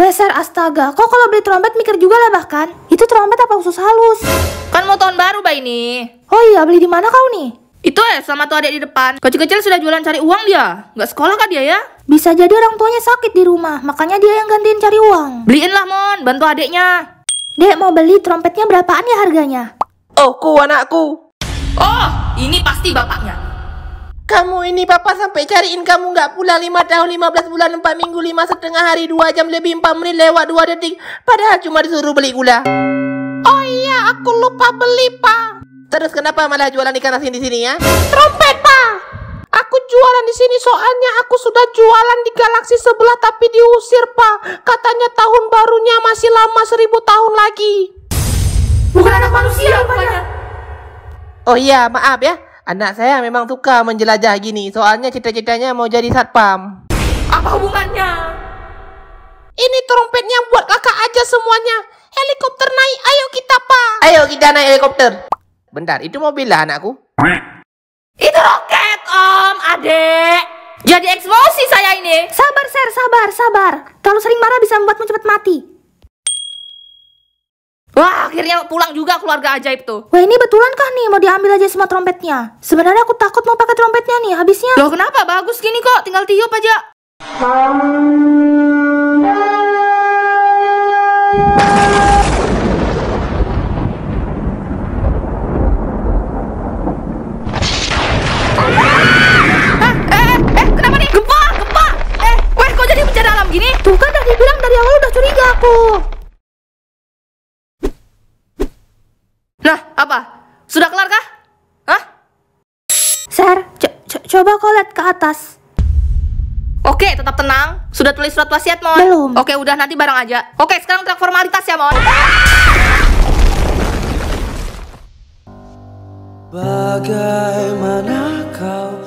Weser astaga, kok kalau beli trompet mikir juga lah bahkan. Itu trompet apa khusus halus? Kan mau tahun baru, Mbak ini. Oh iya, beli di mana kau nih? Itu eh sama tuh adik di depan. Kecil-kecil sudah jualan cari uang dia. Nggak sekolah kan dia ya? Bisa jadi orang tuanya sakit di rumah, makanya dia yang gantiin cari uang. Beliin lah, Mon. Bantu adiknya. Dek, mau beli trompetnya berapaan ya harganya? Oh, ku anakku. Oh, ini pasti bapaknya. Kamu ini papa sampai cariin kamu nggak pulang 5 tahun 15 bulan 4 minggu 5 setengah hari 2 jam lebih 4 menit lewat 2 detik Padahal cuma disuruh beli gula Oh iya aku lupa beli pa. Terus kenapa malah jualan ikan asin di sini ya? Trompet pa. Aku jualan di sini soalnya aku sudah jualan di galaksi sebelah tapi diusir pa. Katanya tahun barunya masih lama seribu tahun lagi Bukan anak manusia rupanya Oh iya maaf ya Anak saya memang suka menjelajah gini, soalnya cita-citanya mau jadi satpam. Apa hubungannya? Ini trompetnya buat kakak aja semuanya. Helikopter naik, ayo kita, Pak. Ayo kita naik helikopter. Bentar, itu mobil lah anakku. Itu roket, Om, adek. Jadi eksplosi saya ini. Sabar, Ser, sabar, sabar. Kalau sering marah bisa membuatmu cepat mati. Wah, akhirnya pulang juga keluarga ajaib tuh. Wah, ini betulan kah nih mau diambil aja semua trompetnya? Sebenarnya aku takut mau pakai trompetnya nih habisnya. Loh, kenapa? Bagus gini kok, tinggal tiup aja. Oh. Eh, kenapa nih? Gempa, gempa. Eh, kok jadi alam gini? Tuh kan dibilang dari awal udah curiga aku. Nah, apa? Sudah kelar kah? Hah? Sir, co co coba kau lihat ke atas. Oke, tetap tenang. Sudah tulis surat wasiat, Mon? Belum. Oke, udah nanti bareng aja. Oke, sekarang trak formalitas ya, Mon. Bagaimana kau